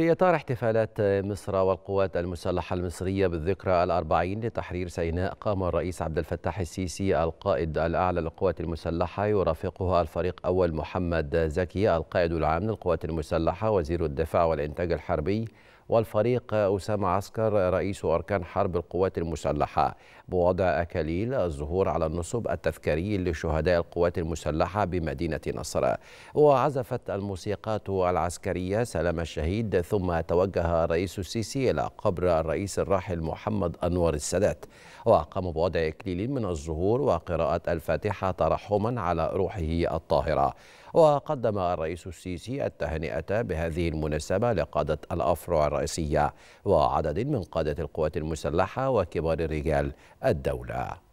في إطار احتفالات مصر والقوات المسلحة المصرية بالذكرى الأربعين لتحرير سيناء قام الرئيس عبد الفتاح السيسي القائد الأعلى للقوات المسلحة يرافقها الفريق أول محمد زكي القائد العام للقوات المسلحة وزير الدفاع والإنتاج الحربي والفريق أسامة عسكر رئيس أركان حرب القوات المسلحة بوضع أكاليل الظهور على النصب التذكاري لشهداء القوات المسلحة بمدينة نصر وعزفت الموسيقات العسكرية سلام الشهيد ثم توجه الرئيس السيسي إلى قبر الرئيس الراحل محمد أنور السادات وقام بوضع إكليل من الزهور وقراءة الفاتحة ترحما على روحه الطاهرة وقدم الرئيس السيسي التهنئة بهذه المناسبة لقادة الأفرع الرئيسية وعدد من قادة القوات المسلحة وكبار رجال الدولة